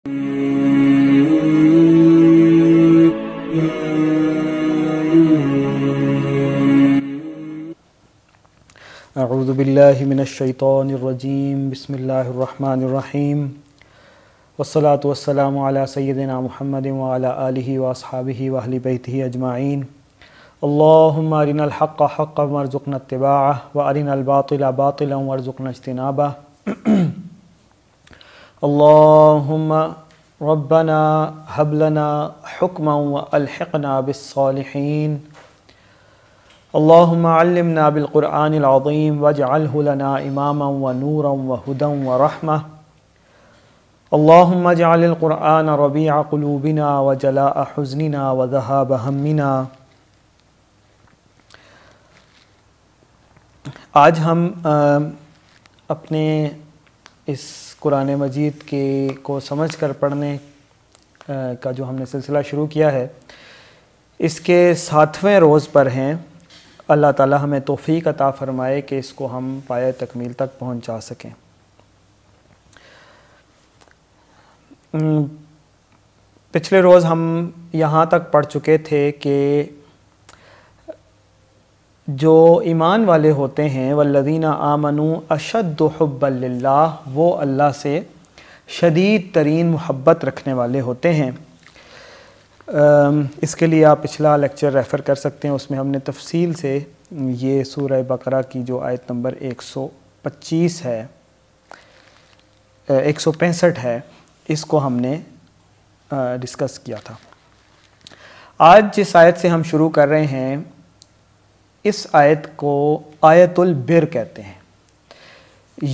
أعوذ بالله من الشيطان الرجيم بسم الله الرحمن الرحيم والصلاة والسلام على سيدنا محمد وعلى آله وأصحابه وأهل بيته أجمعين اللهم أرنا الحق حقا وارزقنا اتباعه وأرنا الباطل باطلا وارزقنا اجتنابه अल्लाहुम्मा रब्बना हबलना हुक्मा वल्हिकना बिस्सालिहीन अल्लाहुम्मा अल्लिमना बिलकुरान अज़ीम वजअलहु लना इमामा व नूरा व हुदन व रहमा اللهم اجعل القرآن ربيع قلوبنا وجلاء حزننا وذهاب همنا आज हम अपने इस कुरान मजीद के को समझ कर पढ़ने का जो हमने सिलसिला शुरू किया है इसके सातवें रोज़ पर हैं अल्लाह ताला हमें तोफ़ी अता फ़रमाए कि इसको हम पाए तकमील तक पहुंचा सकें पिछले रोज़ हम यहाँ तक पढ़ चुके थे कि जो ईमान वाले होते हैं वल्लदीना आमनु अशदुहब्बल्ला वो अल्लाह से शदीद तरीन मोहब्बत रखने वाले होते हैं इसके लिए आप पिछला लेक्चर रेफ़र कर सकते हैं उसमें हमने तफसील से ये सूरह बकरा की जो आयत नंबर 125 है एक सौ पैंसठ है इसको हमने डिस्कस किया था आज जिस आयत से हम शुरू कर रहे हैं इस आयत को आयतुल बिर कहते हैं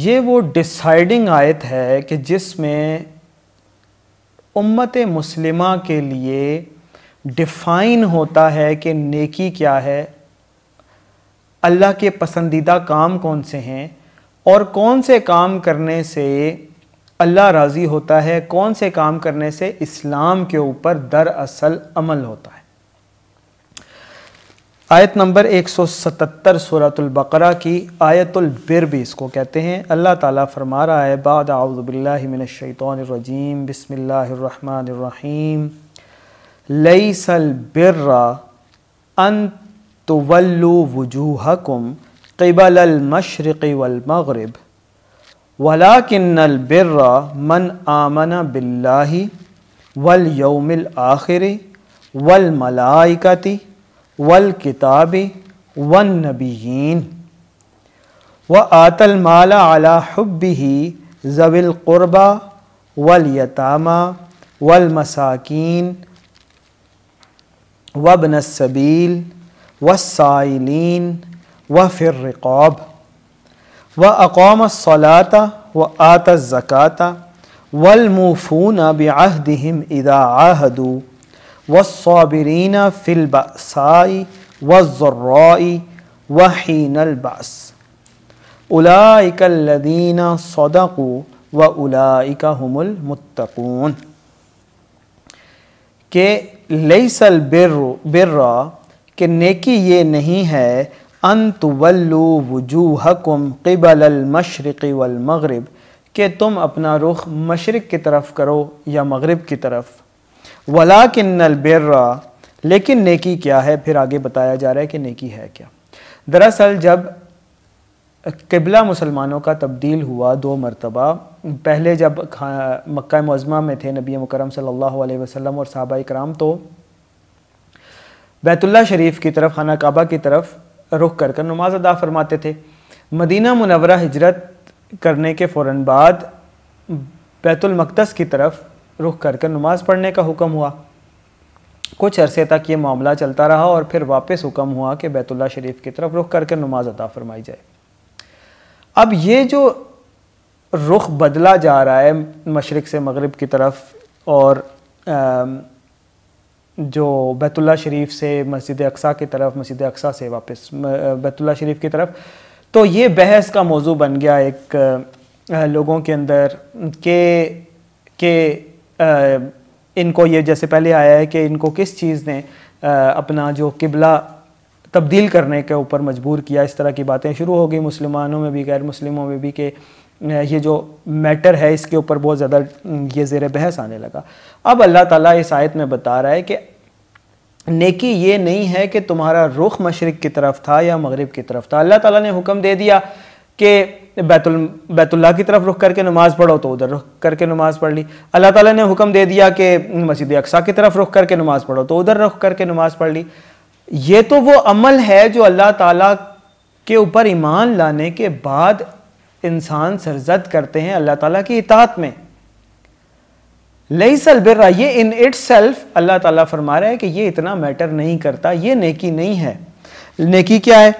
ये वो डिसाइडिंग आयत है कि जिसमें उम्मत मुस्लिमा के लिए डिफाइन होता है कि नेकी क्या है अल्लाह के पसंदीदा काम कौन से हैं और कौन से काम करने से अल्लाह राज़ी होता है कौन से काम करने से इस्लाम के ऊपर दरअसल अमल होता है आयत नंबर 177 सूरतुल बकरा की आयतुल बिर भी इसको कहते हैं अल्लाह ताला फरमा रहा है बाद आउज़बिल्लिमिनशैतरजीम बसमीम लई सल बिर्रा अन तवल्लु वजूहकुम क़िबल मशरक़ वलमगरब वला किन्नल बिर्रा मन आमना बिल्ला वल यौमिल आखिर वल والكتاب والنبيين وآت المال على حبه ذوي القربى واليتامى والمساكين وابن السبيل والسائلين وفي الرقاب وأقام الصلاة وآتى الزكاة والموفون بعهدهم إذا عاهدوا वसाबरीन फ़िलबासाई वज़र्राई वहीनलबास उलाइकल्लदीन सदकू व उलाइका हमुल मुत्तकून के लईसल बिर्र बिर्रा कि नेकी ये नहीं है अन वजू हकुम क़िबल मशरक़ वल मगरब कि तुम अपना रुख मशरक़ की तरफ करो या मगरब की तरफ़ वला किन्नल बिर्रा लेकिन नेकी क्या है फिर आगे बताया जा रहा है कि नेकी है क्या दरअसल जब किबला मुसलमानों का तब्दील हुआ दो मरतबा पहले जब मक्का मज़मा में थे नबी मुकरम सल्लल्लाहु अलैहि वसल्लम और साहबा कराम तो बैतुल्ला शरीफ की तरफ खाना काबा की तरफ रुख कर कर नमाज अदा फरमाते थे मदीना मुनवरा हिजरत करने के फ़ौर बाद बैतुलमक़दस की तरफ रुख करके नमाज़ पढ़ने का हुक्म हुआ कुछ अरसे तक ये मामला चलता रहा और फिर वापस हुक्म हुआ कि बैतुल्ला शरीफ की तरफ रुख करके नमाज अदा फरमाई जाए अब ये जो रुख बदला जा रहा है मशरक़ से मगरब की तरफ और जो बैतुल्ला शरीफ से मस्जिद अक्सा की तरफ मस्जिद अक्सा से वापस बैतुल्ला शरीफ की तरफ तो ये बहस का मौजू बन गया एक लोगों के अंदर के के इनको ये जैसे पहले आया है कि इनको किस चीज़ ने अपना जो किबला तब्दील करने के ऊपर मजबूर किया इस तरह की बातें शुरू हो गई मुसलमानों में भी गैर मुसलमों में भी कि ये जो मैटर है इसके ऊपर बहुत ज़्यादा ये ज़ेर बहस आने लगा अब अल्लाह ताला इस आयत में बता रहा है कि नेकी ये नहीं है कि तुम्हारा रुख मशरक़ की तरफ था या मगरब की तरफ था अल्लाह ताला ने हुक्म दे दिया कि बैतुल बैतुल्ला की तरफ रुख करके नमाज़ पढ़ो तो उधर रुख करके नमाज़ पढ़ ली अल्लाह ताला ने हुक्म दे दिया कि मस्जिद अक्सा की तरफ रुख करके नमाज़ पढ़ो तो उधर रुख करके नमाज़ पढ़ ली ये तो वो अमल है जो अल्लाह ताला के ऊपर ईमान लाने के बाद इंसान सरजद करते हैं अल्लाह ताला की इतात में लई सल ये इन इट सेल्फ अल्लाह ताला फरमा रहा है कि ये इतना मैटर नहीं करता ये नेकी नहीं है नेकी क्या है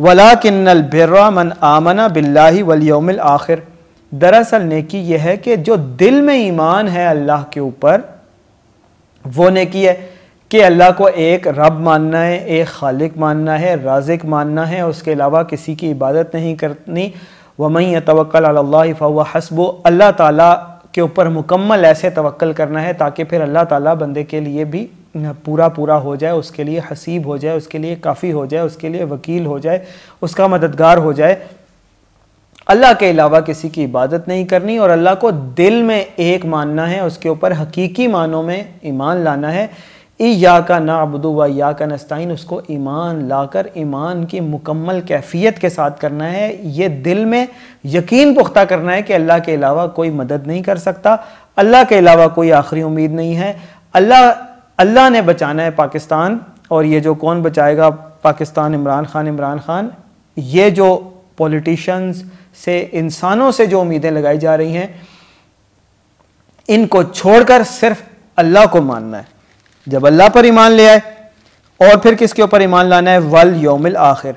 वला किन्नल बिर्रा मन आमना बिल्ला वलियमिल आखिर दरअसल नेकी यह है कि जो दिल में ईमान है अल्लाह के ऊपर वो नेकी है कि अल्लाह को एक रब मानना है एक खालिक मानना है राजिक मानना है उसके अलावा किसी की इबादत नहीं करनी वमई तवक्ल फ़ा हसब अल्लाह ताला के ऊपर मुकम्मल ऐसे तवक्ल करना है ताकि फिर अल्लाह ताला बंदे के लिए भी पूरा पूरा हो जाए उसके लिए हसीब हो जाए उसके लिए काफ़ी हो जाए उसके लिए वकील हो जाए उसका मददगार हो जाए अल्लाह के अलावा किसी की इबादत नहीं करनी और अल्लाह को दिल में एक मानना है उसके ऊपर हकीकी मानों में ईमान लाना है ई या का ना अबदू व या का नस्ताइन उसको ईमान लाकर ईमान की मुकम्मल कैफियत के साथ करना है ये दिल में यकीन पुख्ता करना है कि अल्लाह के अलावा कोई मदद नहीं कर सकता अल्लाह के अलावा कोई आखिरी उम्मीद नहीं है अल्लाह अल्लाह ने बचाना है पाकिस्तान और ये जो कौन बचाएगा पाकिस्तान इमरान खान इमरान खान ये जो पॉलिटिशन्स से इंसानों से जो उम्मीदें लगाई जा रही हैं इनको छोड़कर सिर्फ अल्लाह को मानना है जब अल्लाह पर ईमान ले आए और फिर किसके ऊपर ईमान लाना है वल योमिल आखिर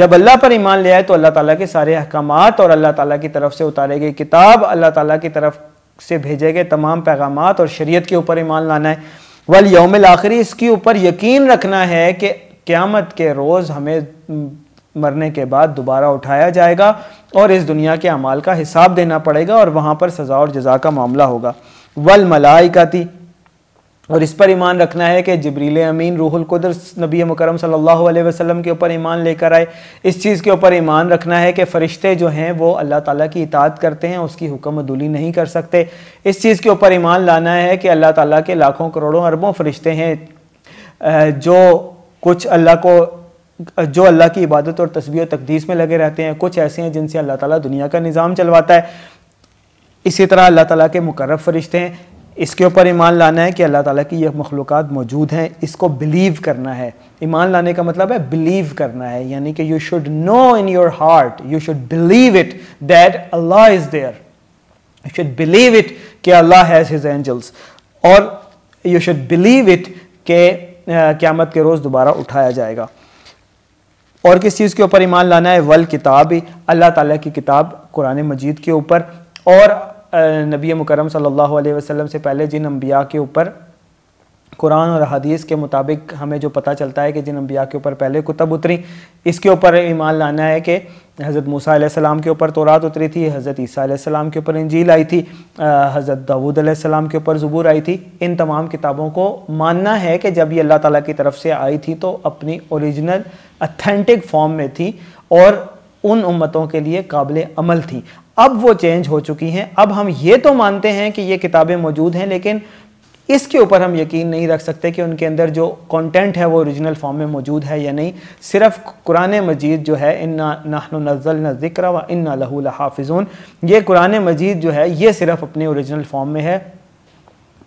जब अल्लाह पर ईमान ले आए तो अल्लाह ताला के सारे अहकाम और अल्लाह ताला की तरफ से उतारे गए किताब अल्लाह ताला की तरफ से भेजे गए तमाम पैगाम और शरीयत के ऊपर ईमान लाना है वल योम आखिरी इसके ऊपर यकीन रखना है कि क़्यामत के रोज़ हमें मरने के बाद दोबारा उठाया जाएगा और इस दुनिया के अमाल का हिसाब देना पड़ेगा और वहाँ पर सज़ा और जजा का मामला होगा वल मलाइकाती और इस पर ईमान रखना है कि जबरील अमीन रूहुल कुदर नबी मुकरम सल्लल्लाहु अलैहि वसल्लम के ऊपर ईमान लेकर आए इस चीज़ के ऊपर ईमान रखना है कि फ़रिश्ते जो हैं वो अल्लाह ताला की इतात करते हैं उसकी हुक्म अदूली नहीं कर सकते इस चीज़ के ऊपर ईमान लाना है कि अल्लाह ताला के लाखों करोड़ों अरबों फ़रिश्ते हैं जो कुछ अल्लाह को जो अल्लाह की इबादत और तस्वीर और तकदीस में लगे रहते हैं कुछ ऐसे हैं जिनसे अल्लाह ताला दुनिया का निज़ाम चलवाता है इसी तरह अल्लाह ताला के मुकर्रब फरिश्ते हैं इसके ऊपर ईमान लाना है कि अल्लाह ताला की ये मखलूक मौजूद हैं इसको बिलीव करना है ईमान लाने का मतलब है बिलीव करना है यानी कि you should know in your heart you should believe it that Allah is there you should believe it कि अल्लाह हैज़ हिज एंजल्स और यू शुड बिलीव इट के क़्यामत के रोज़ दोबारा उठाया जाएगा और किस चीज़ के ऊपर ईमान लाना है वल किताब अल्लाह ताला की किताब कुरान मजीद के ऊपर और नबी मुकरम सल्लल्लाहु अलैहि वसल्लम से पहले जिन अम्बिया के ऊपर कुरान और हदीस के मुताबिक हमें जो पता चलता है कि जिन अम्बिया के ऊपर पहले कुतब उतरी इसके ऊपर ईमान लाना है कि हज़रत मूसा सलाम के ऊपर तोरात उतरी थी हज़रत ईसा सलाम के ऊपर इंजील आई थी हज़रत दाऊद सलाम के ऊपर ज़बूर आई थी इन तमाम किताबों को मानना है कि जब ये अल्लाह ताला की तरफ से आई थी तो अपनी ओरिजिनल अथेंटिक फॉर्म में थी और उन उम्मतों के लिए काबिल अमल थी अब वो चेंज हो चुकी हैं अब हम ये तो मानते हैं कि ये किताबें मौजूद हैं लेकिन इसके ऊपर हम यकीन नहीं रख सकते कि उनके अंदर जो कंटेंट है वो ओरिजिनल फॉर्म में मौजूद है या नहीं सिर्फ कुरान मजीद जो है इन्ना नाहन नज़ल न ज़िक्र व इन्ना लहूल लहाफिजून ये कुरान मजीद जो है ये सिर्फ अपने ओरिजिनल फॉर्म में है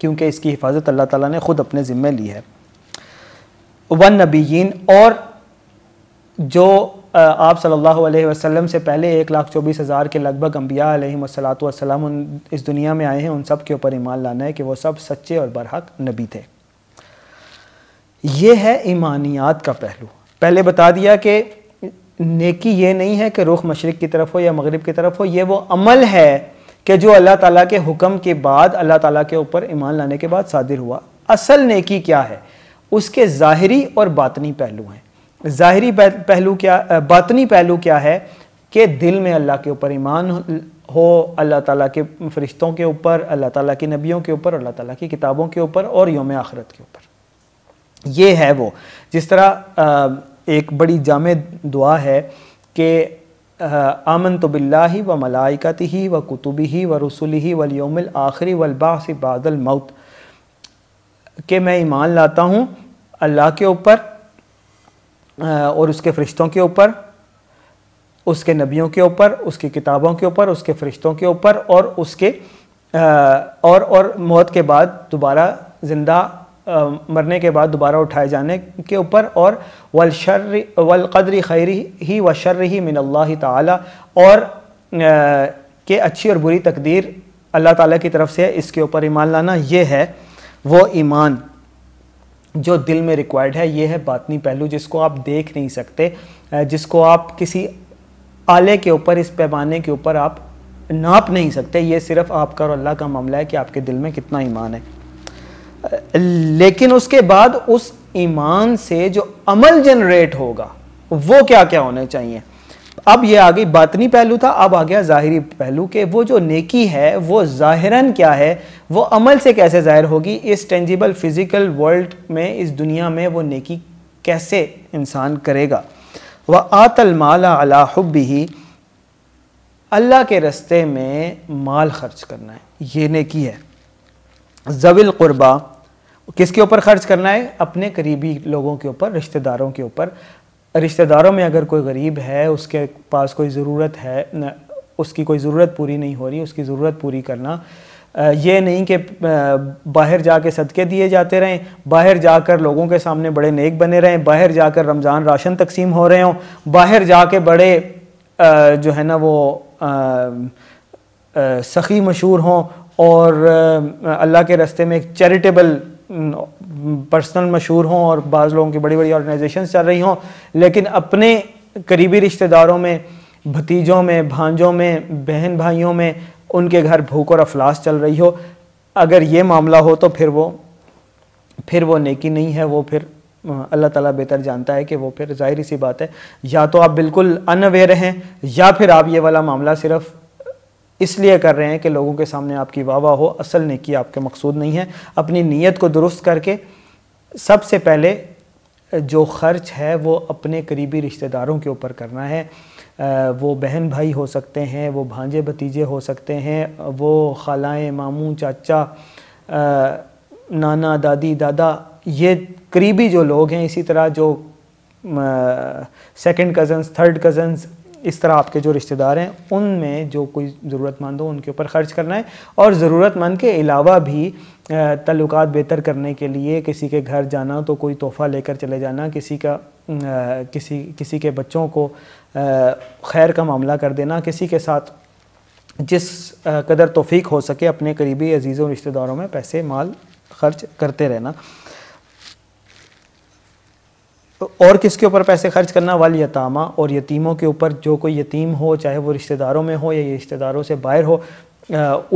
क्योंकि इसकी हिफाजत अल्लाह ताला ने ख़ुद अपने ज़िम्मे ली है वन नबीन और जो आप सल्लल्लाहु अलैहि वसल्लम से पहले एक लाख चौबीस हज़ार के लगभग अम्बिया उन इस दुनिया में आए हैं उन सब के ऊपर ईमान लाना है कि वो सब सच्चे और बरहक नबी थे ये है ईमानियात का पहलू पहले बता दिया कि नेकी ये नहीं है कि रुख मशरक़ की तरफ हो या मगरब की तरफ हो ये वो अमल है कि जो अल्लाह ताला के हुक्म के बाद अल्लाह ताला के ऊपर ईमान लाने के बाद सादिर हुआ असल नेकी क्या है उसके ज़ाहरी और बातनी पहलू हैं ज़ाहरी पहलू क्या बातनी पहलू क्या है कि दिल में अल्लाह के ऊपर ईमान हो अल्लाह ताला के फरिश्तों के ऊपर अल्लाह ताला के नबियों के ऊपर अल्लाह ताला की किताबों के ऊपर और योम आखरत के ऊपर ये है वो जिस तरह एक बड़ी जाम दुआ है कि आमन तो बिल्ला ही व मलाइकत ही व कुतुबी ही व रसुल ही आख़री आखिरी वलबासी बादल मौत के मैं ईमान लाता हूँ अल्लाह के ऊपर और उसके फरिश्तों के ऊपर उसके नबियों के ऊपर उसकी किताबों के ऊपर उसके फरिश्तों के ऊपर और उसके और और मौत के बाद दोबारा ज़िंदा मरने के बाद दोबारा उठाए जाने के ऊपर और वल शर्र वल खैरी ही व शर्र ही मिन अल्लाह ताला और के अच्छी और बुरी तकदीर अल्लाह ताला की तरफ से इसके ऊपर ईमान लाना ये है वो ईमान जो दिल में रिक्वायर्ड है ये है बातनी पहलू जिसको आप देख नहीं सकते जिसको आप किसी आले के ऊपर इस पैमाने के ऊपर आप नाप नहीं सकते ये सिर्फ आपका और अल्लाह का मामला है कि आपके दिल में कितना ईमान है लेकिन उसके बाद उस ईमान से जो अमल जनरेट होगा वो क्या क्या होने चाहिए अब ये आ गई बातनी पहलू था अब आ गया ज़ाहरी पहलू के वो जो नेकी है वो ज़ाहिरन क्या है वो अमल से कैसे ज़ाहिर होगी इस टेंजिबल फिज़िकल वर्ल्ड में इस दुनिया में वो नेकी कैसे इंसान करेगा वह आतल माला अला हुब्बी अल्लाह के रस्ते में माल खर्च करना है ये नेकी है जविल कुर्बा किसके ऊपर खर्च करना है अपने करीबी लोगों के ऊपर रिश्तेदारों के ऊपर रिश्तेदारों में अगर कोई गरीब है उसके पास कोई ज़रूरत है उसकी कोई ज़रूरत पूरी नहीं हो रही उसकी ज़रूरत पूरी करना ये नहीं कि बाहर जा के सदके दिए जाते रहें बाहर जाकर लोगों के सामने बड़े नेक बने रहें बाहर जाकर रमज़ान राशन तकसीम हो रहे हों बाहर जाके बड़े जो है ना वो सखी मशहूर हों और अल्लाह के रस्ते में एक चैरिटेबल पर्सनल मशहूर हों और बाज़ लोगों की बड़ी बड़ी ऑर्गेनाइजेशन चल रही हों लेकिन अपने करीबी रिश्तेदारों में भतीजों में भांजों में बहन भाइयों में उनके घर भूख और अफलास चल रही हो अगर ये मामला हो तो फिर वो फिर वो नेकी नहीं है वो फिर अल्लाह ताला बेहतर जानता है कि वो फिर जाहिर सी बात है या तो आप बिल्कुल अनअवेयर हैं या फिर आप ये वाला मामला सिर्फ़ इसलिए कर रहे हैं कि लोगों के सामने आपकी वाह हो असल की आपके मकसूद नहीं है अपनी नीयत को दुरुस्त करके सबसे पहले जो खर्च है वो अपने करीबी रिश्तेदारों के ऊपर करना है वो बहन भाई हो सकते हैं वो भांजे भतीजे हो सकते हैं वो खालाएँ मामू चाचा नाना दादी दादा ये करीबी जो लोग हैं इसी तरह जो सेकंड कज़न्स थर्ड कज़न्स इस तरह आपके जो रिश्तेदार हैं उनमें जो कोई ज़रूरतमंद हो उनके ऊपर ख़र्च करना है और ज़रूरतमंद के अलावा भी तल्लुक बेहतर करने के लिए किसी के घर जाना तो कोई तोहफ़ा लेकर चले जाना किसी का किसी किसी के बच्चों को खैर का मामला कर देना किसी के साथ जिस कदर तोफ़ी हो सके अपने करीबी अजीज़ों रिश्तेदारों में पैसे माल खर्च करते रहना और किसके ऊपर पैसे खर्च करना वाल यतामा और यतीमों के ऊपर जो कोई यतीम हो चाहे वो रिश्तेदारों में हो या रिश्तेदारों से बाहर हो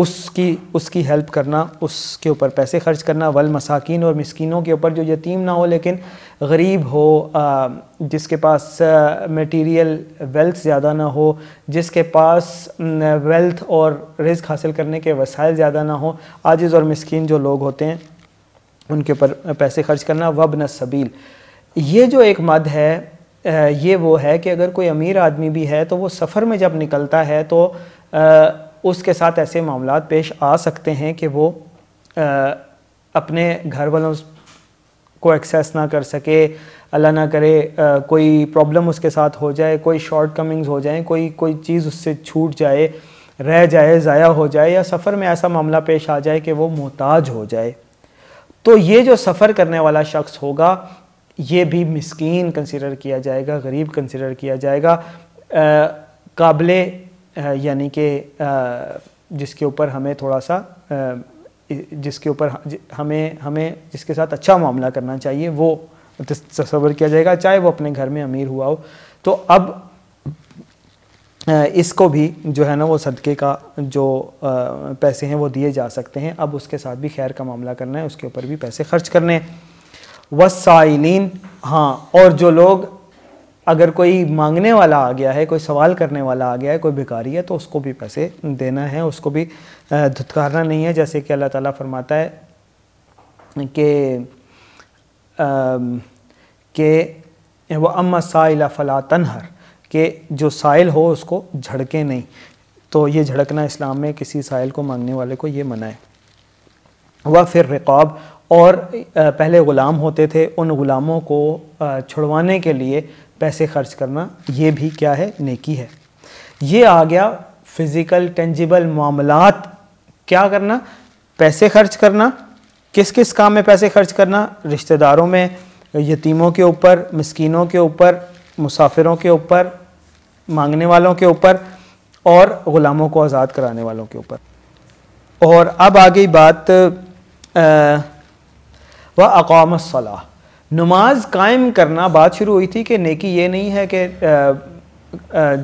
उसकी उसकी हेल्प करना उसके ऊपर पैसे खर्च करना वल मसाकिन और मस्किनों के ऊपर जो यतीम ना हो लेकिन गरीब हो जिसके पास मटेरियल वेल्थ ज़्यादा ना हो जिसके पास वेल्थ और रिस्क हासिल करने के वसाइल ज़्यादा ना हो आजिज़ और मस्किन जो लोग होते हैं उनके ऊपर पैसे खर्च करना वबन सबील ये जो एक मद है ये वो है कि अगर कोई अमीर आदमी भी है तो वो सफ़र में जब निकलता है तो उसके साथ ऐसे मामला पेश आ सकते हैं कि वो अपने घर वालों को एक्सेस ना कर सके अल्लाह ना करे कोई प्रॉब्लम उसके साथ हो जाए कोई शॉर्ट कमिंग्स हो जाए कोई कोई चीज़ उससे छूट जाए रह जाए ज़ाया हो जाए या सफ़र में ऐसा मामला पेश आ जाए कि वो मोहताज हो जाए तो ये जो सफ़र करने वाला शख्स होगा ये भी मस्किन कंसिडर किया जाएगा गरीब कंसिडर किया जाएगा काबिल यानी कि जिसके ऊपर हमें थोड़ा सा आ, जिसके ऊपर हमें हमें जिसके साथ अच्छा मामला करना चाहिए वो तस्वर किया जाएगा चाहे वो अपने घर में अमीर हुआ हो तो अब इसको भी जो है ना वो सदक़े का जो पैसे हैं वो दिए जा सकते हैं अब उसके साथ भी खैर का मामला करना है उसके ऊपर भी पैसे खर्च करने हैं वसाइलिन हाँ और जो लोग अगर कोई मांगने वाला आ गया है कोई सवाल करने वाला आ गया है कोई भिकारी है तो उसको भी पैसे देना है उसको भी धुतकारना नहीं है जैसे कि अल्लाह ताला फरमाता है कि के वह अम्मा साइला फ़ला तनहर के जो साइल हो उसको झड़के नहीं तो ये झड़कना इस्लाम में किसी साइल को मांगने वाले को ये मना है वह फिर रिकॉब और पहले ग़ुलाम होते थे उन ग़ुलामों को छुड़वाने के लिए पैसे खर्च करना ये भी क्या है नेकी है ये आ गया फिज़िकल टेंजिबल मामलात क्या करना पैसे खर्च करना किस किस काम में पैसे खर्च करना रिश्तेदारों में यतीमों के ऊपर मस्किनों के ऊपर मुसाफिरों के ऊपर मांगने वालों के ऊपर और ग़ुलामों को आज़ाद कराने वालों के ऊपर और अब आ गई बात आ, व अकाम सलाह नमाज कायम करना बात शुरू हुई थी कि नेकी ये नहीं है कि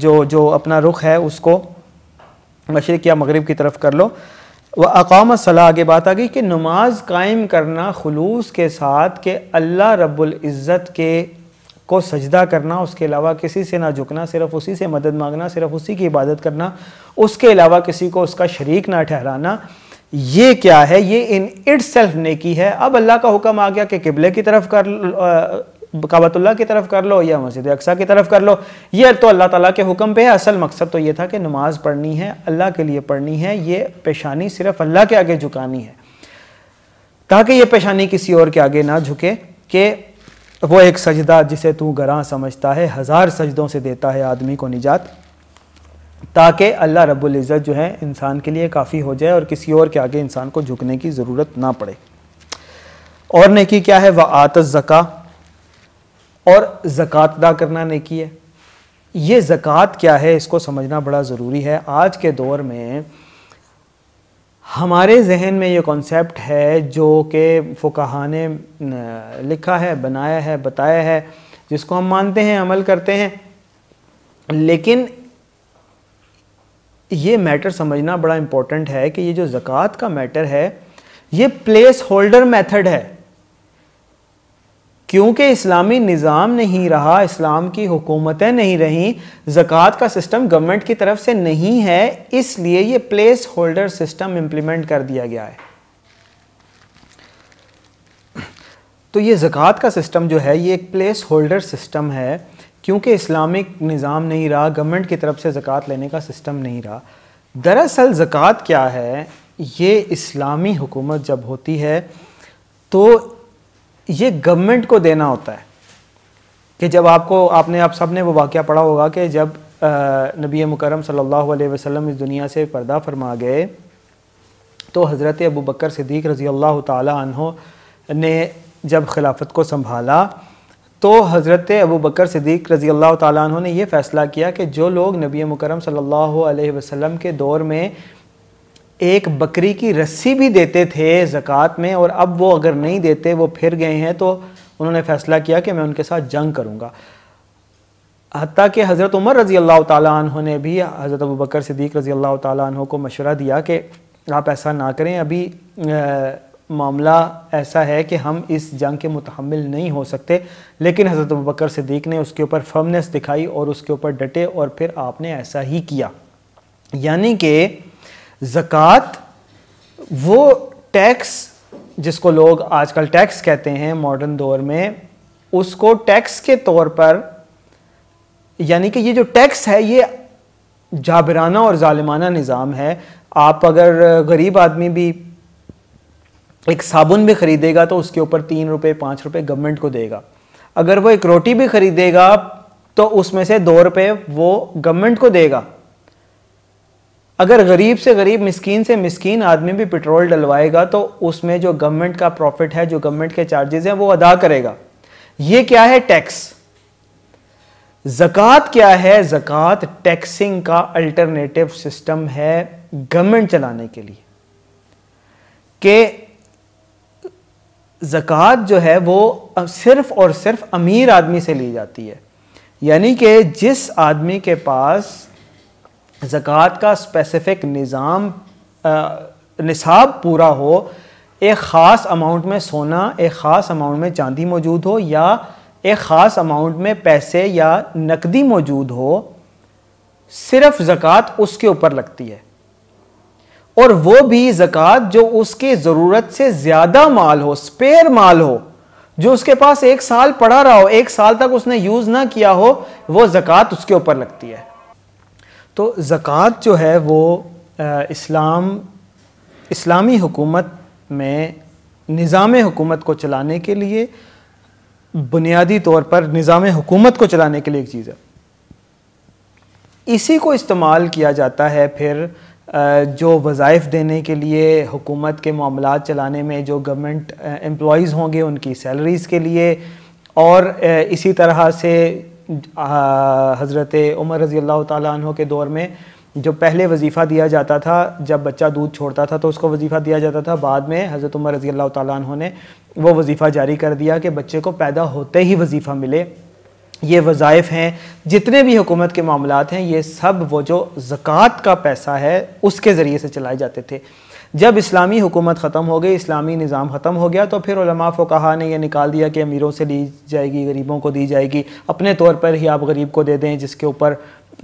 जो जो अपना रुख है उसको मशरक़ या मगरब की तरफ कर लो वह अकाम सलाह आगे बात आ गई कि नमाज कायम करना खलूस के साथ के अल्लाह रब्ज़त के को सजदा करना उसके अलावा किसी से ना झुकना सिर्फ उसी से मदद मांगना सिर्फ उसी की इबादत करना उसके अलावा किसी को उसका शरीक ना ठहराना ये क्या है ये इन इट सेल्फ नेकी है अब अल्लाह का हुक्म आ गया कि किबले की तरफ कर काबतुल्ला की तरफ कर लो या मस्जिद अक्सा की तरफ कर लो ये तो अल्लाह ताला के हुक्म पे है असल मकसद तो ये था कि नमाज पढ़नी है अल्लाह के लिए पढ़नी है ये पेशानी सिर्फ अल्लाह के आगे झुकानी है ताकि ये पेशानी किसी और के आगे ना झुके कि वो एक सजदा जिसे तू गरा समझता है हज़ार सजदों से देता है आदमी को निजात ताकि अल्लाह रब्ज़त जो है इंसान के लिए काफ़ी हो जाए और किसी और के आगे इंसान को झुकने की ज़रूरत ना पड़े और नेकी क्या है वह आत ज़क़ा और ज़क़़त अदा करना नेकी है ये ज़क़़त क्या है इसको समझना बड़ा ज़रूरी है आज के दौर में हमारे जहन में ये कॉन्सेप्ट है जो कि फ़ुकाहा ने लिखा है बनाया है बताया है जिसको हम मानते हैं अमल करते हैं लेकिन ये मैटर समझना बड़ा इंपॉर्टेंट है कि ये जो ज़क़़त का मैटर है ये प्लेस होल्डर मैथड है क्योंकि इस्लामी निज़ाम नहीं रहा इस्लाम की हुकूमतें नहीं रहीं जक़ात का सिस्टम गवर्नमेंट की तरफ से नहीं है इसलिए ये प्लेस होल्डर सिस्टम इम्प्लीमेंट कर दिया गया है तो ये ज़क़़त का सिस्टम जो है ये एक प्लेस होल्डर सिस्टम है क्योंकि इस्लामिक निज़ाम नहीं रहा गवर्नमेंट की तरफ से ज़क़़त लेने का सिस्टम नहीं रहा दरअसल ज़क़़त क्या है ये इस्लामी हुकूमत जब होती है तो ये गवर्नमेंट को देना होता है कि जब आपको आपने आप सब ने वो वाक़ पढ़ा होगा कि जब नबी मुकरम सल्लल्लाहु अलैहि वसल्लम इस दुनिया से पर्दा फरमा गए तो हज़रत अबू बकर सिद्दीक रज़ी अल्लाह तहों ने जब खिलाफत को संभाला तो हज़रत अबू बकर सिद्दीक रज़ी अल्लाह तु ने यह फ़ैसला किया कि जो लोग नबी मुकरम सल्लल्लाहु अलैहि वसल्लम के दौर में एक बकरी की रस्सी भी देते थे ज़क़़त में और अब वो अगर नहीं देते वो फिर गए हैं तो उन्होंने फ़ैसला किया कि मैं उनके साथ जंग करूँगा हती कि हज़रत उमर रज़ी अल्लाह तु ने भी हज़रत अबू बकर सिद्दीक रज़ी अल्लाह तु को मशवरा दिया कि आप ऐसा ना करें अभी मामला ऐसा है कि हम इस जंग के मुतहमल नहीं हो सकते लेकिन हज़रत बकर सदीक ने उसके ऊपर फर्मनेस दिखाई और उसके ऊपर डटे और फिर आपने ऐसा ही किया यानी कि ज़क़़त वो टैक्स जिसको लोग आजकल टैक्स कहते हैं मॉडर्न दौर में उसको टैक्स के तौर पर यानी कि ये जो टैक्स है ये जाबराना और ालिमाना निज़ाम है आप अगर गरीब आदमी भी एक साबुन भी खरीदेगा तो उसके ऊपर तीन रुपये पाँच रुपये गवर्नमेंट को देगा अगर वो एक रोटी भी खरीदेगा तो उसमें से दो रुपये वो गवर्नमेंट को देगा अगर गरीब से गरीब मिस्कीन से मिस्कीन आदमी भी पेट्रोल डलवाएगा तो उसमें जो गवर्नमेंट का प्रॉफिट है जो गवर्नमेंट के चार्जेस हैं वो अदा करेगा ये क्या है टैक्स जक़ात क्या है जक़ात टैक्सिंग का अल्टरनेटिव सिस्टम है गवर्नमेंट चलाने के लिए के ज़क़़त जो है वो सिर्फ़ और सिर्फ अमीर आदमी से ली जाती है यानी कि जिस आदमी के पास ज़क़़त का स्पेसिफिक निज़ाम निसाब पूरा हो एक ख़ास अमाउंट में सोना एक ख़ास अमाउंट में चांदी मौजूद हो या एक ख़ास अमाउंट में पैसे या नकदी मौजूद हो सिर्फ ज़क़़त उसके ऊपर लगती है और वो भी जक़ात जो उसके ज़रूरत से ज़्यादा माल हो स्पेयर माल हो जो उसके पास एक साल पड़ा रहा हो एक साल तक उसने यूज़ ना किया हो वो जक़ात उसके ऊपर लगती है तो जक़ात जो है वो इस्लाम इस्लामी हुकूमत में निज़ाम हुकूमत को चलाने के लिए बुनियादी तौर पर निज़ाम हुकूमत को चलाने के लिए एक चीज़ है इसी को इस्तेमाल किया जाता है फिर जो वज़ाइफ देने के लिए हुकूमत के मामला चलाने में जो गवर्नमेंट एम्प्लॉज़ होंगे उनकी सैलरीज़ के लिए और इसी तरह से हज़रत उमर रज़ी अल्लाह तह के दौर में जो पहले वजीफ़ा दिया जाता था जब बच्चा दूध छोड़ता था तो उसको वजीफ़ा दिया जाता था बाद में हज़रत उमर रज़ी अल्लाह तह ने वो वजीफ़ा जारी कर दिया कि बच्चे को पैदा होते ही वजीफ़ा मिले ये वज़ाइफ हैं जितने भी हुकूमत के मामला हैं ये सब वो जो ज़क़़त का पैसा है उसके ज़रिए से चलाए जाते थे जब इस्लामी हुकूमत ख़त्म हो गई इस्लामी निज़ाम ख़त्म हो गया तो फिर उलमा फ़ुकाहा ने यह निकाल दिया कि अमीरों से ली जाएगी गरीबों को दी जाएगी अपने तौर पर ही आप गरीब को दे दें जिसके ऊपर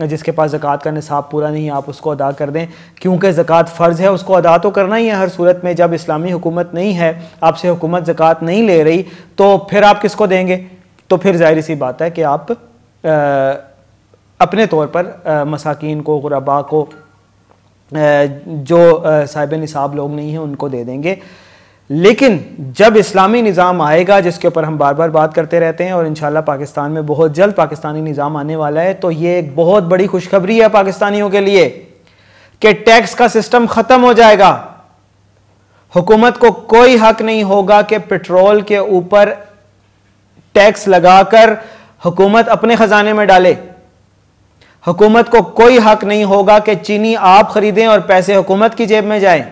जिसके पास ज़क़़त का निसाब पूरा नहीं आप उसको अदा कर दें क्योंकि ज़क़़त फ़र्ज़ है उसको अदा तो करना ही है हर सूरत में जब इस्लामी हुकूमत नहीं है आपसे हुकूमत ज़क़़त नहीं ले रही तो फिर आप किसको देंगे तो फिर जाहिर सी बात है कि आप आ, अपने तौर पर आ, मसाकिन को गुरबा को जो साहिब निसाब लोग नहीं हैं उनको दे देंगे लेकिन जब इस्लामी निज़ाम आएगा जिसके ऊपर हम बार बार बात करते रहते हैं और इन पाकिस्तान में बहुत जल्द पाकिस्तानी निज़ाम आने वाला है तो ये एक बहुत बड़ी खुशखबरी है पाकिस्तानियों के लिए कि टैक्स का सिस्टम ख़त्म हो जाएगा हुकूमत को कोई हक नहीं होगा कि पेट्रोल के ऊपर टैक्स लगाकर हुकूमत अपने खजाने में डाले हुकूमत को कोई हक नहीं होगा कि चीनी आप खरीदें और पैसे हुकूमत की जेब में जाएं।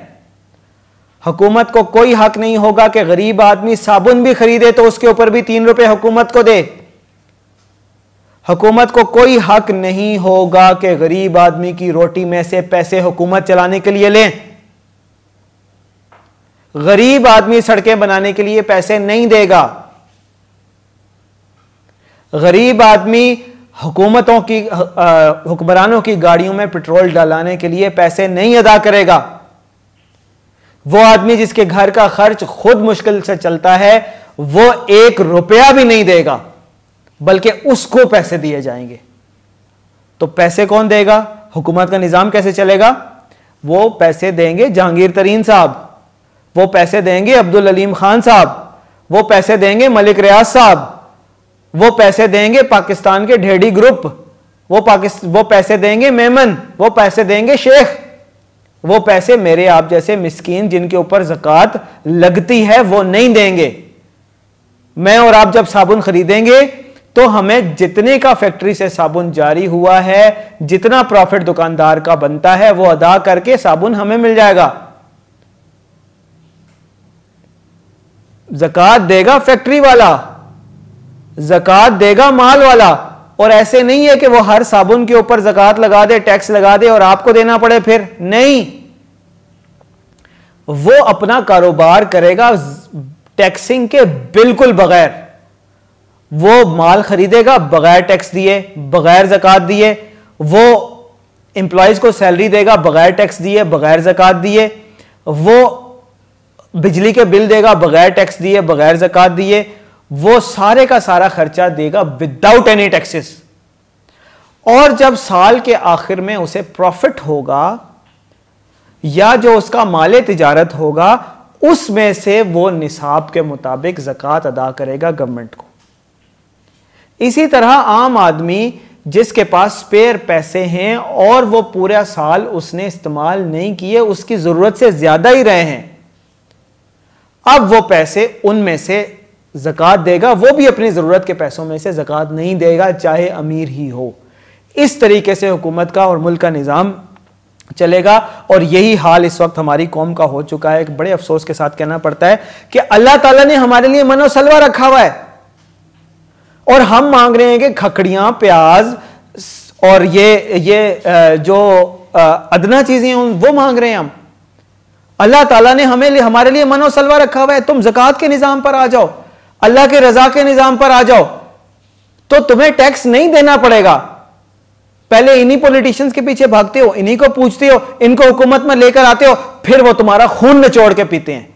हुकूमत को कोई हक नहीं होगा कि गरीब आदमी साबुन भी खरीदे तो उसके ऊपर भी तीन रुपए हुकूमत को दे हुकूमत को कोई हक नहीं होगा कि गरीब आदमी की रोटी में से पैसे हुकूमत चलाने के लिए लें गरीब आदमी सड़कें बनाने के लिए पैसे नहीं देगा गरीब आदमी हुकूमतों की हुक्मरानों की गाड़ियों में पेट्रोल डलाने के लिए पैसे नहीं अदा करेगा वो आदमी जिसके घर का खर्च खुद मुश्किल से चलता है वो एक रुपया भी नहीं देगा बल्कि उसको पैसे दिए जाएंगे तो पैसे कौन देगा हुकूमत का निज़ाम कैसे चलेगा वो पैसे देंगे जहांगीर तरीन साहब वो पैसे देंगे अब्दुल अलीम खान साहब वो पैसे देंगे मलिक रियाज साहब वो पैसे देंगे पाकिस्तान के ढेडी ग्रुप वो पाकिस्तान वो पैसे देंगे मेमन वो पैसे देंगे शेख वो पैसे मेरे आप जैसे मिस्कीन जिनके ऊपर जक़ात लगती है वो नहीं देंगे मैं और आप जब साबुन खरीदेंगे तो हमें जितने का फैक्ट्री से साबुन जारी हुआ है जितना प्रॉफिट दुकानदार का बनता है वो अदा करके साबुन हमें मिल जाएगा जक़ात देगा फैक्ट्री वाला जकत देगा माल वाला और ऐसे नहीं है कि वो हर साबुन के ऊपर जकत लगा दे टैक्स लगा दे और आपको देना पड़े फिर नहीं वो अपना कारोबार करेगा टैक्सिंग के बिल्कुल बगैर वो माल खरीदेगा बगैर टैक्स दिए बगैर जकत दिए वो एम्प्लॉज को सैलरी देगा बगैर टैक्स दिए बगैर जकत दिए वो बिजली के बिल देगा बगैर टैक्स दिए बगैर जक़त दिए वो सारे का सारा खर्चा देगा विदाउट एनी टैक्सेस और जब साल के आखिर में उसे प्रॉफिट होगा या जो उसका माल तजारत होगा उसमें से वो निसाब के मुताबिक जक़ात अदा करेगा गवर्नमेंट को इसी तरह आम आदमी जिसके पास स्पेयर पैसे हैं और वो पूरा साल उसने इस्तेमाल नहीं किए उसकी ज़रूरत से ज़्यादा ही रहे हैं अब वो पैसे उनमें से जक़ात देगा वो भी अपनी ज़रूरत के पैसों में से ज़क़़त नहीं देगा चाहे अमीर ही हो इस तरीके से हुकूमत का और मुल्क का निज़ाम चलेगा और यही हाल इस वक्त हमारी कौम का हो चुका है बड़े अफसोस के साथ कहना पड़ता है कि अल्लाह ताला ने हमारे लिए मनो सलवा रखा हुआ है और हम मांग रहे हैं कि खकड़ियां प्याज और ये ये जो अदना चीज़ें हैं वो मांग रहे हैं हम अल्लाह ताला ने हमें हमारे लिए मनो सलवा रखा हुआ है तुम जक़ात के निज़ाम पर आ जाओ अल्लाह के रजा के निजाम पर आ जाओ तो तुम्हें टैक्स नहीं देना पड़ेगा पहले इन्हीं पॉलिटिशियंस के पीछे भागते हो इन्हीं को पूछते हो इनको हुकूमत में लेकर आते हो फिर वो तुम्हारा खून निचोड़ के पीते हैं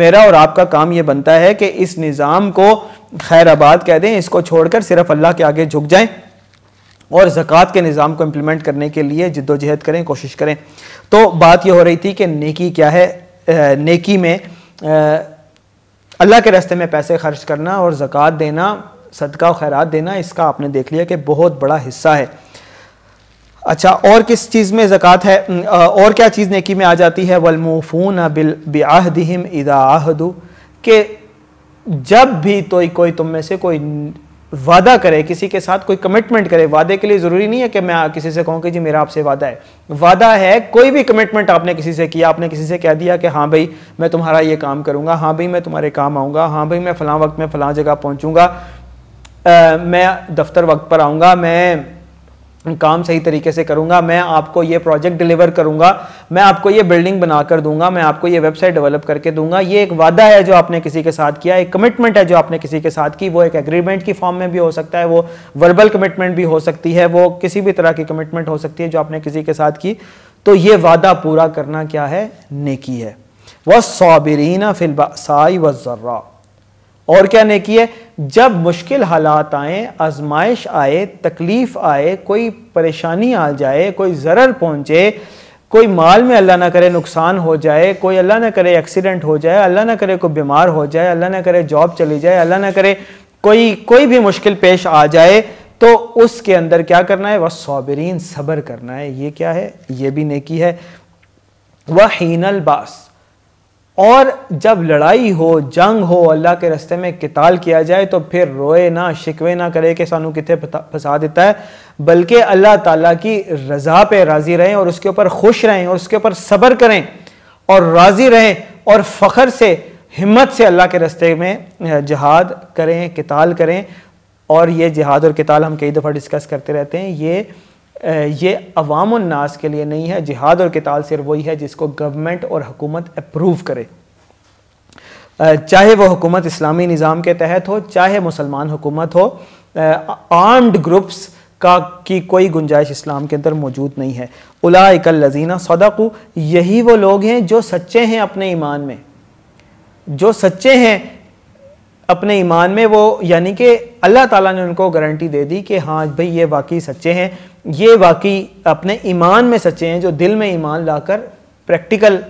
मेरा और आपका काम यह बनता है कि इस निज़ाम को खैराबाद कह दें इसको छोड़कर सिर्फ अल्लाह के आगे झुक जाएं और जक़ात के निज़ाम को इम्प्लीमेंट करने के लिए जिद्दोजहद करें कोशिश करें तो बात यह हो रही थी कि नेकी क्या है नेकी में अल्लाह के रास्ते में पैसे खर्च करना और ज़क़़त देना सदका और खैरात देना इसका आपने देख लिया कि बहुत बड़ा हिस्सा है अच्छा और किस चीज़ में ज़क़़त है और क्या चीज़ नेकी में आ जाती है वलमूफून बिल इदा आहदू के जब भी तो कोई तुम में से कोई वादा करे किसी के साथ कोई कमिटमेंट करे वादे के लिए ज़रूरी नहीं है कि मैं किसी से कहूं कि जी मेरा आपसे वादा है वादा है कोई भी कमिटमेंट आपने किसी से किया आपने किसी से कह दिया कि हाँ भाई मैं तुम्हारा ये काम करूंगा हाँ भाई मैं तुम्हारे काम आऊंगा हाँ भाई मैं फला वक्त में फला जगह आ, मैं दफ्तर वक्त पर आऊंगा मैं काम सही तरीके से करूंगा मैं आपको ये प्रोजेक्ट डिलीवर करूंगा मैं आपको ये बिल्डिंग बनाकर दूंगा मैं आपको ये वेबसाइट डेवलप करके दूंगा ये एक वादा है जो आपने किसी के साथ किया एक कमिटमेंट है जो आपने किसी के साथ की वो एक एग्रीमेंट की फॉर्म में भी हो सकता है वो वर्बल कमिटमेंट भी हो सकती है वो किसी भी तरह की कमिटमेंट हो सकती है जो आपने किसी के साथ की तो ये वादा पूरा करना क्या है नेकी है वह सॉबरीना फिलबा व जर्रा और क्या नेकी है जब मुश्किल हालात आए आजमाइश आए तकलीफ़ आए कोई परेशानी आ जाए कोई ज़रर पहुँचे कोई माल में अल्लाह ना करे नुकसान हो जाए कोई अल्लाह ना करे एक्सीडेंट हो जाए अल्लाह ना करे कोई बीमार हो जाए अल्लाह ना करे जॉब चली जाए अल्लाह ना करे कोई कोई भी मुश्किल पेश आ जाए तो उसके अंदर क्या करना है वह सोबरीन सब्र करना है ये क्या है ये भी नेकी है वह हीनल बास और जब लड़ाई हो जंग हो अल्लाह के रस्ते में किताल किया जाए तो फिर रोए ना शिकवे ना करे कि सानू कितने फंसा देता है बल्कि अल्लाह ताला की रज़ा पे राज़ी रहें और उसके ऊपर खुश रहें और उसके ऊपर सब्र करें और राज़ी रहें और फ़ख्र से हिम्मत से अल्लाह के रस्ते में जहाद करें किताल करें और ये जहाद और किताल हम कई दफ़ा डिस्कस करते रहते हैं ये ये अवाम नास के लिए नहीं है जिहाद और किताल सिर्फ वही है जिसको गवर्नमेंट और हुकूमत अप्रूव करे चाहे वह हुकूमत इस्लामी निज़ाम के तहत हो चाहे मुसलमान हुकूमत हो आर्म्ड ग्रुप्स का की कोई गुंजाइश इस्लाम के अंदर मौजूद नहीं है उलाकल लजीना सदाकू यही वो लोग हैं जो सच्चे हैं अपने ईमान में जो सच्चे हैं अपने ईमान में वो यानी कि अल्लाह ताला ने उनको गारंटी दे दी कि हाँ भाई ये वाकई सच्चे हैं ये वाकई अपने ईमान में सच्चे हैं जो दिल में ईमान लाकर प्रैक्टिकल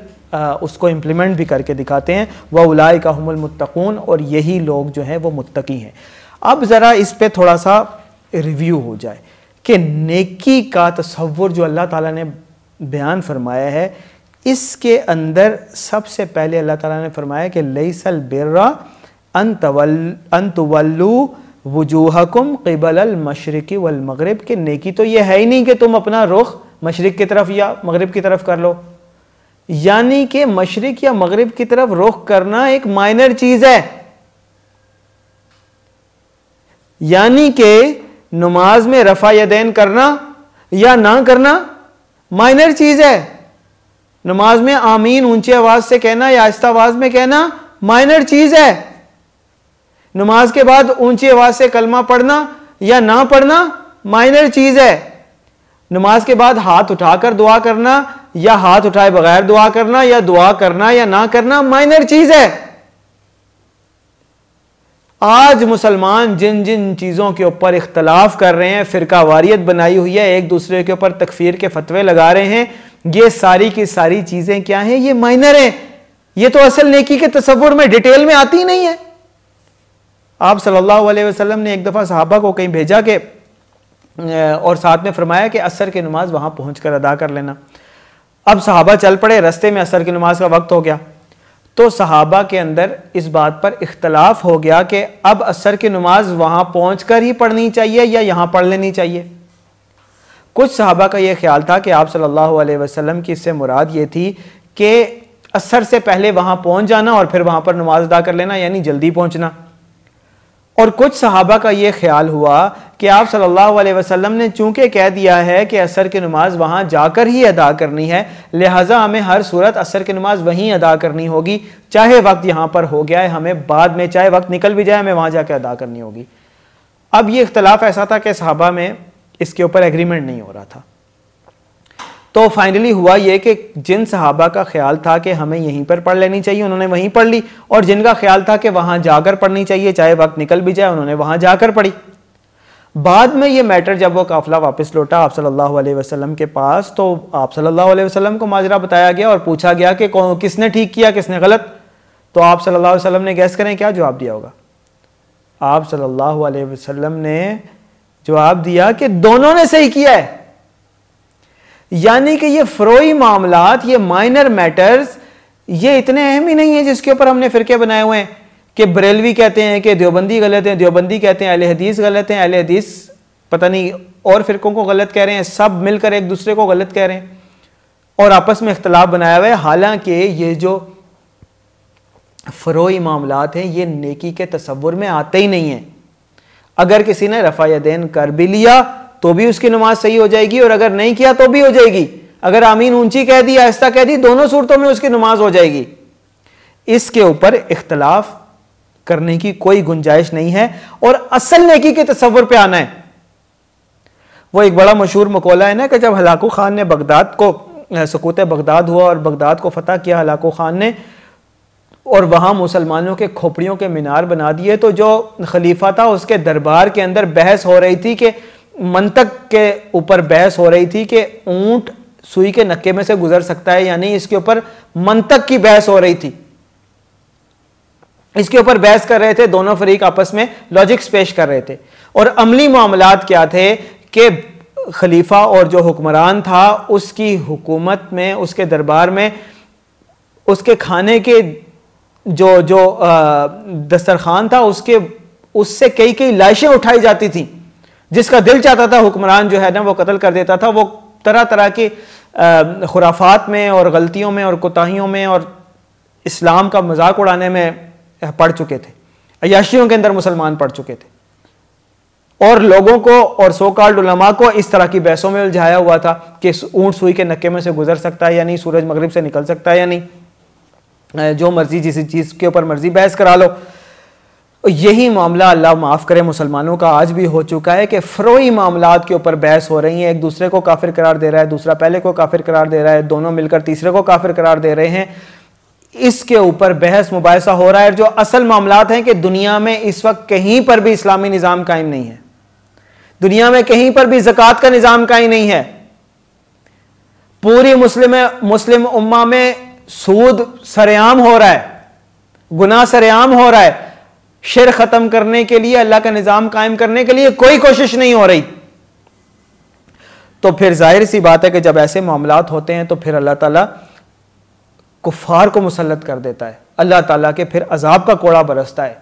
उसको इम्प्लीमेंट भी करके दिखाते हैं वह उलाय का हमलमतकून और यही लोग जो हैं वो मुत्तकी हैं अब ज़रा इस पर थोड़ा सा रिव्यू हो जाए कि नेकी का तस्वुर जो अल्लाह ताला ने बयान फरमाया है इसके अंदर सबसे पहले अल्लाह ताला ने फरमाया कि लईसल बिर्रा अंतवल्लु वजूहकुम क़िबल मशरक़ी वल मगरब के नेकी तो ये है ही नहीं कि तुम अपना रुख मशरक़ की तरफ या मगरब की तरफ कर लो यानी कि मशरक़ या मगरब की तरफ रुख करना एक माइनर चीज़ है यानी कि नमाज में रफ़ा दैन करना या ना करना माइनर चीज़ है नमाज में आमीन ऊंची आवाज़ से कहना या आहिस्ता आवाज़ में कहना माइनर चीज़ है नमाज के बाद ऊंची आवाज से कलमा पढ़ना या ना पढ़ना माइनर चीज है नमाज के बाद हाथ उठाकर दुआ करना या हाथ उठाए बगैर दुआ करना या दुआ करना या ना करना माइनर चीज है आज मुसलमान जिन जिन चीज़ों के ऊपर इख्तलाफ कर रहे हैं फ़िरका वारियत बनाई हुई है एक दूसरे के ऊपर तकफीर के फतवे लगा रहे हैं ये सारी की सारी चीज़ें क्या हैं ये माइनर हैं ये तो असल नेकी के तस्वुर में डिटेल में आती ही नहीं है आप सल्लल्लाहु अलैहि वसल्लम ने एक दफ़ा सहाबा को कहीं भेजा के और साथ में फरमाया कि असर की नमाज वहाँ पहुँच कर अदा कर लेना अब सहाबा चल पड़े रस्ते में असर की नमाज का वक्त हो गया तो सहाबा के अंदर इस बात पर इख्तलाफ हो गया कि अब असर की नमाज वहाँ पहुँच कर ही पढ़नी चाहिए या यहाँ पढ़ लेनी चाहिए कुछ सहाबा का ये ख्याल था कि आप सल्लल्लाहु अलैहि वसल्लम की इससे मुराद ये थी कि असर से पहले वहाँ पहुँच जाना और फिर वहाँ पर नमाज अदा कर लेना यानी जल्दी पहुँचना और कुछ सहाबा का ये ख्याल हुआ कि आप सल्लल्लाहु अलैहि वसल्लम ने चूंकि कह दिया है कि असर की नमाज वहाँ जाकर ही अदा करनी है लिहाजा हमें हर सूरत असर की नमाज वहीं अदा करनी होगी चाहे वक्त यहाँ पर हो गया है हमें बाद में चाहे वक्त निकल भी जाए हमें वहाँ जाकर अदा करनी होगी अब ये इख्तलाफ ऐसा था कि सहाबा में इसके ऊपर एग्रीमेंट नहीं हो रहा था तो फाइनली हुआ ये कि जिन सहाबा का ख्याल था कि हमें यहीं पर पढ़ लेनी चाहिए उन्होंने वहीं पढ़ ली और जिनका ख्याल था कि वहां जाकर पढ़नी चाहिए चाहे वक्त निकल भी जाए उन्होंने वहां जाकर पढ़ी बाद में ये मैटर जब वो काफिला वापस लौटा आप सल्लल्लाहु अलैहि वसल्लम के पास तो आप सल्लल्लाहु अलैहि वसल्लम को माजरा बताया गया और पूछा गया कि कौन किसने ठीक किया किसने गलत तो आप सल्लल्लाहु अलैहि वसल्लम ने गैस करें क्या जवाब दिया होगा आप सल्लल्लाहु अलैहि वसल्लम ने जवाब दिया कि दोनों ने सही किया है यानी कि ये फ्रोई मामला ये माइनर मैटर्स ये इतने अहम ही नहीं है जिसके ऊपर हमने फिरके बनाए हुए हैं कि बरेलवी कहते हैं कि देवबंदी गलत है देवबंदी कहते हैं अल हदीस गलत है अल हदीस पता नहीं और फिरकों को गलत कह रहे हैं सब मिलकर एक दूसरे को गलत कह रहे हैं और आपस में इख्तलाफ बनाया हुआ है हालांकि ये जो फरोई मामला हैं ये नेकी के तस्वुर में आते ही नहीं हैं अगर किसी ने रफ़ा दिन कर भी लिया तो भी उसकी नमाज सही हो जाएगी और अगर नहीं किया तो भी हो जाएगी अगर आमीन ऊंची कह दी आहिस्ता कह दी दोनों सूरतों में उसकी नमाज हो जाएगी इसके ऊपर इख्तलाफ करने की कोई गुंजाइश नहीं है और असल नेकी के तस्वर पे आना है वो एक बड़ा मशहूर मकोला है ना कि जब हलाकू खान ने बगदाद को सकूत बगदाद हुआ और बगदाद को फतह किया हलाकू खान ने और वहां मुसलमानों के खोपड़ियों के मीनार बना दिए तो जो खलीफा था उसके दरबार के अंदर बहस हो रही थी कि मंतक के ऊपर बहस हो रही थी कि ऊंट सुई के नक्के में से गुजर सकता है यानी इसके ऊपर मंतक की बहस हो रही थी इसके ऊपर बहस कर रहे थे दोनों फरीक आपस में लॉजिक्स पेश कर रहे थे और अमली मामला क्या थे कि खलीफा और जो हुक्मरान था उसकी हुकूमत में उसके दरबार में उसके खाने के जो जो दस्तरखान था उसके उससे कई कई लाशें उठाई जाती थी जिसका दिल चाहता था हुक्मरान जो है ना वो कत्ल कर देता था वो तरह तरह के खुराफात में और गलतियों में और कोताहीियों में और इस्लाम का मजाक उड़ाने में पढ़ चुके थे अयाशियों के अंदर मुसलमान पढ़ चुके थे और लोगों को और सो उलमा को इस तरह की बहसों में उलझाया हुआ था कि ऊँट सुई के नक्के में से गुजर सकता है या नहीं सूरज मगरब से निकल सकता है या नहीं जो मर्जी जिस चीज़ के ऊपर मर्जी बहस करा लो यही मामला अल्लाह माफ़ करे मुसलमानों का आज भी हो चुका है कि फ्रोई मामला के ऊपर बहस हो रही है एक दूसरे को काफिर करार दे रहा है दूसरा पहले को काफिर करार दे रहा है दोनों मिलकर तीसरे को काफिर करार दे रहे हैं इसके ऊपर बहस मुबासा हो रहा है जो असल मामला हैं कि दुनिया में इस वक्त कहीं पर भी इस्लामी निज़ाम कायम नहीं है दुनिया में कहीं पर भी ज़क़़त का निज़ाम कायम नहीं है पूरी मुस्लिम मुस्लिम उम्मा में सूद सरेआम हो रहा है गुना सरेआम हो रहा है शेर खत्म करने के लिए अल्लाह का निज़ाम कायम करने के लिए कोई कोशिश नहीं हो रही तो फिर जाहिर सी बात है कि जब ऐसे मामला होते हैं तो फिर अल्लाह ताला कुफार को मुसलत कर देता है अल्लाह ताला के फिर अजाब का कोड़ा बरसता है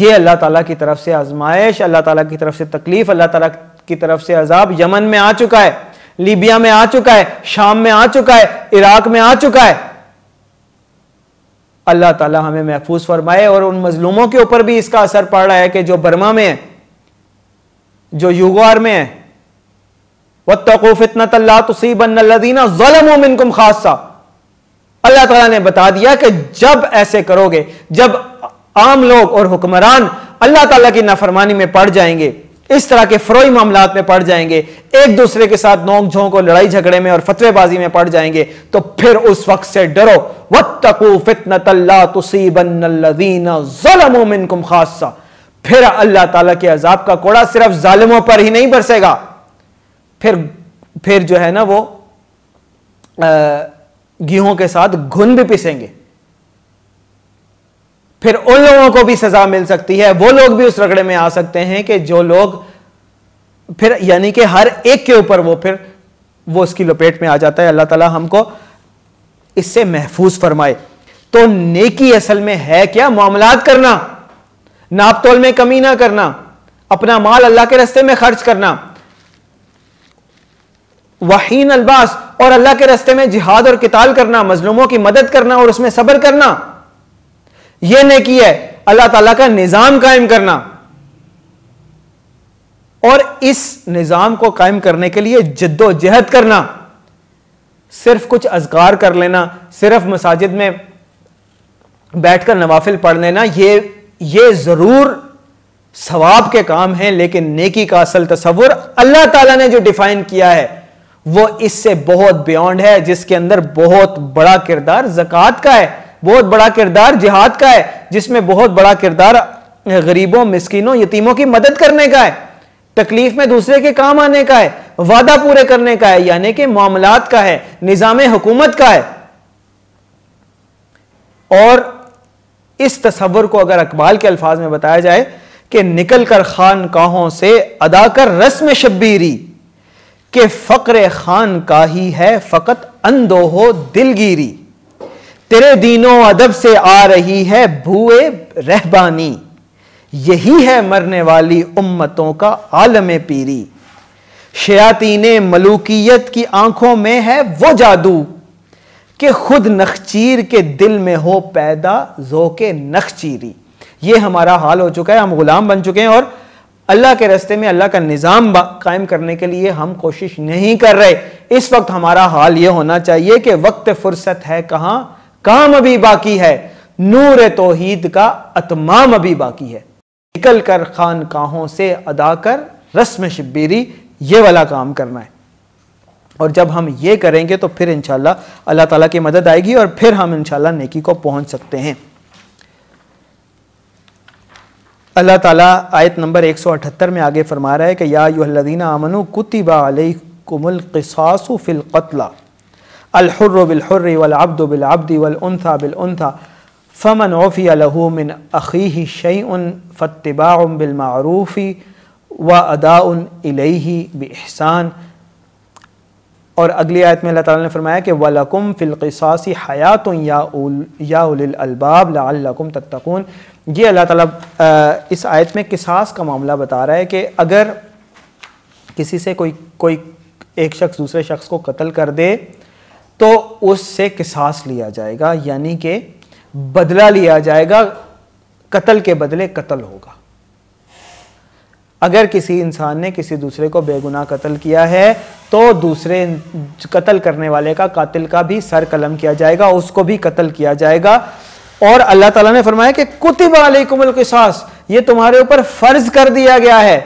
यह अल्लाह ताला की तरफ से आजमाइश अल्लाह ताला की तरफ से तकलीफ अल्लाह ताला की तरफ से अजाब यमन में आ चुका है लीबिया में आ चुका है शाम में आ चुका है इराक में आ चुका है अल्लाह ताला हमें महफूज फरमाए और उन मजलूमों के ऊपर भी इसका असर पड़ रहा है कि जो बर्मा में है जो युगवार में है वह तको अल्लाह खासा अल्लाह तला ने बता दिया कि जब ऐसे करोगे जब आम लोग और हुक्मरान अल्लाह तला की नाफरमानी में पड़ जाएंगे इस तरह के फरोई मामला में पड़ जाएंगे एक दूसरे के साथ नोक झोंक और लड़ाई झगड़े में और फतवेबाजी में पड़ जाएंगे तो फिर उस वक्त से डरो खासा फिर अल्लाह तला के अजाब का कोड़ा सिर्फ जालिमों पर ही नहीं बरसेगा फिर फिर जो है ना वो गेहूं के साथ घुन भी पिसेंगे फिर उन लोगों को भी सजा मिल सकती है वो लोग भी उस रगड़े में आ सकते हैं कि जो लोग फिर यानी कि हर एक के ऊपर वो फिर वो उसकी लपेट में आ जाता है अल्लाह ताला हमको इससे महफूज फरमाए तो नेकी असल में है क्या मामलात करना नापतोल में कमी ना करना अपना माल अल्लाह के रस्ते में खर्च करना वहीन अलबास और अल्लाह के रस्ते में जिहाद और किताल करना मजलूमों की मदद करना और उसमें सब्र करना यह नेकी है अल्लाह ताला का निजाम कायम करना और इस निजाम को कायम करने के लिए जद्दोजहद करना सिर्फ कुछ अजगार कर लेना सिर्फ मसाजिद में बैठकर नवाफिल पढ़ लेना ये ये जरूर सवाब के काम हैं लेकिन नेकी का असल तस्वुर अल्लाह ताला ने जो डिफाइन किया है वो इससे बहुत बियॉन्ड है जिसके अंदर बहुत बड़ा किरदार जक़ात का है बहुत बड़ा किरदार जिहाद का है जिसमें बहुत बड़ा किरदार गरीबों मिस्किनों यतीमों की मदद करने का है तकलीफ में दूसरे के काम आने का है वादा पूरे करने का है यानी कि मामला का है निज़ाम हुकूमत का है और इस तस्वर को अगर अकबाल के अल्फाज में बताया जाए कि निकल कर खान काहों से अदा कर रस्म शब्बीरी के फकर खान का ही है फ़कत अंदोहो हो दिलगिरी तेरे दीनों अदब से आ रही है भूए रहबानी यही है मरने वाली उम्मतों का आलम पीरी शयातीन मलूकियत की आंखों में है वो जादू के खुद नखचीर के दिल में हो पैदा जो के नखचीरी ये हमारा हाल हो चुका है हम गुलाम बन चुके हैं और अल्लाह के रस्ते में अल्लाह का निज़ाम कायम करने के लिए हम कोशिश नहीं कर रहे इस वक्त हमारा हाल ये होना चाहिए कि वक्त फुर्सत है कहाँ काम अभी बाकी है नूर तोहीद का अतमाम अभी बाकी है निकल कर काहों से अदा कर रस्म शब्बीरी ये वाला काम करना है और जब हम ये करेंगे तो फिर इंशाल्लाह अल्लाह ताला की मदद आएगी और फिर हम इंशाल्लाह नेकी को पहुंच सकते हैं अल्लाह ताला आयत नंबर 178 में आगे फरमा रहा है कि या युहदीना आमनु कुतिबा अलैकुमुल क़िसासु फिल क़त्ला अलहर्र बिलहर्र वलअब्द बिलअब्द वलअनथा बिलअनथा फ़मन ओफ़िया लहू मिन अखी शयन फ़तबा बिलमूफ़ी व अदाउन इलही बहसान और अगली आयत में अल्लाह ताला ने फरमाया कि वलकुम फ़िलक़सासी हयात याबाब लकुम तत्तकून ये अल्लाह ताला इस आयत में किसास का मामला बता रहा है कि अगर किसी से कोई कोई एक शख्स दूसरे शख्स को कत्ल कर दे तो उससे किसास लिया जाएगा यानी कि बदला लिया जाएगा कत्ल के बदले कत्ल होगा अगर किसी इंसान ने किसी दूसरे को बेगुनाह कत्ल किया है तो दूसरे कत्ल करने वाले का कातिल का भी सर कलम किया जाएगा उसको भी कत्ल किया जाएगा और अल्लाह ताला ने फरमाया कि कुतिब अलैकुमुल किसास ये तुम्हारे ऊपर फर्ज कर दिया गया है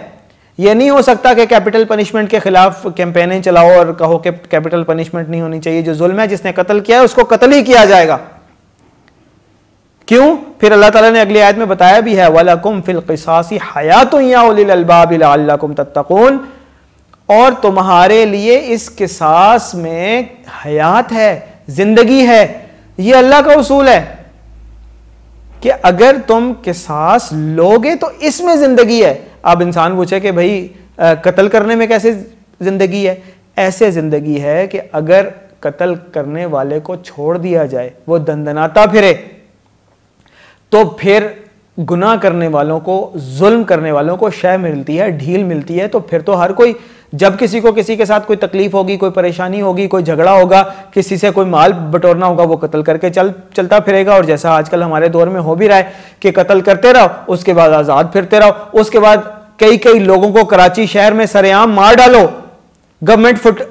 यह नहीं हो सकता कि कैपिटल पनिशमेंट के खिलाफ कैंपेने चलाओ और कहो कि कैपिटल पनिशमेंट नहीं होनी चाहिए जो जुल्म है जिसने कत्ल किया है उसको कत्ल ही किया जाएगा क्यों फिर अल्लाह ताला ने अगली आयत में बताया भी है वालकुम फिल किसासी हयात याबाबुम तत्तकून और तुम्हारे लिए इस किसास में हयात है जिंदगी है यह अल्लाह का उसूल है कि अगर तुम किसास लोगे तो इसमें जिंदगी है अब इंसान पूछे कि भाई कत्ल करने में कैसे ज़िंदगी है ऐसे ज़िंदगी है कि अगर कत्ल करने वाले को छोड़ दिया जाए वो दंदनाता फिरे तो फिर गुनाह करने वालों को जुल्म करने वालों को शय मिलती है ढील मिलती है तो फिर तो हर कोई जब किसी को किसी के साथ कोई तकलीफ होगी कोई परेशानी होगी कोई झगड़ा होगा किसी से कोई माल बटोरना होगा वो कत्ल करके चल चलता फिरेगा और जैसा आजकल हमारे दौर में हो भी रहा है कि कत्ल करते रहो उसके बाद आज़ाद फिरते रहो उसके बाद कई कई लोगों को कराची शहर में सरेआम मार डालो गवर्नमेंट फुट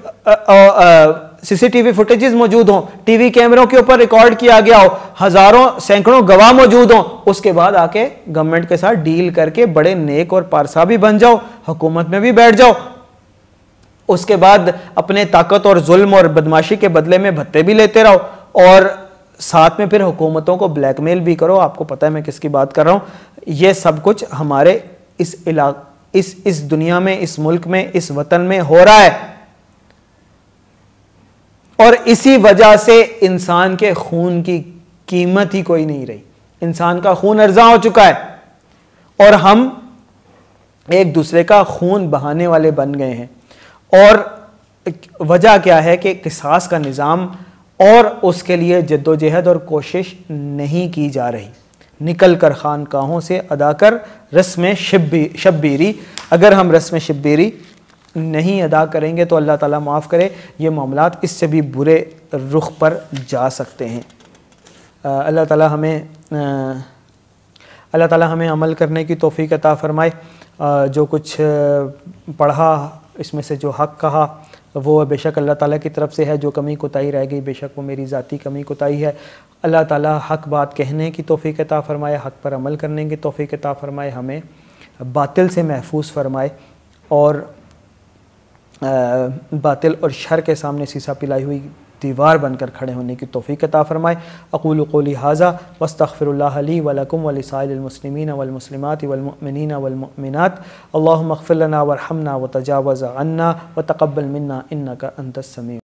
सीसीटीवी फुटेजेस मौजूद हो टीवी कैमरों के ऊपर रिकॉर्ड किया गया हो हजारों सैकड़ों गवाह मौजूद हो उसके बाद आके गवर्नमेंट के साथ डील करके बड़े नेक और पारसा भी बन जाओ हुकूमत में भी बैठ जाओ उसके बाद अपने ताकत और जुल्म और बदमाशी के बदले में भत्ते भी लेते रहो और साथ में फिर हुकूमतों को ब्लैकमेल भी करो आपको पता है मैं किसकी बात कर रहा हूँ ये सब कुछ हमारे इस इलाक इस इस दुनिया में इस मुल्क में इस वतन में हो रहा है और इसी वजह से इंसान के खून की कीमत ही कोई नहीं रही इंसान का खून अर्जा हो चुका है और हम एक दूसरे का खून बहाने वाले बन गए हैं और वजह क्या है कि किसास का निज़ाम और उसके लिए जद्दोजहद और कोशिश नहीं की जा रही निकल कर खानकाहों से अदा कर रस्म शब्बी शब्बीरी अगर हम रस्म शब्बीरी नहीं अदा करेंगे तो अल्लाह ताला माफ़ करे ये मामला इससे भी बुरे रुख पर जा सकते हैं अल्लाह ताला हमें अल्लाह ताला हमें अमल करने की तोफ़ी अता फ़रमाए जो कुछ पढ़ा इसमें से जो हक कहा वो बेशक अल्लाह ताला की तरफ से है जो कमी कोताही रह गई बेशक वो मेरी ज़ाती कमी कोताही है अल्लाह ताला हक बात कहने की तोफ़ी ता फ़रमाए हक पर अमल करने की तोफ़ी ता फ़रमाए हमें बातिल से महफूज फरमाए और बातिल और शर के सामने सीसा पिलाई हुई दीवार बनकर खड़े होने की तोफ़ी कता फ़रमाए अकूल हाजा वस्तफ़िरली वलकुम वलसाइलमसलिमिन वलमसलिमत वलमिन वलमिनत अल्लाह मखफ़िलना वरहमना व तजावज़ अन्ना व तकबल मन्ना इन्ना का अंतसमी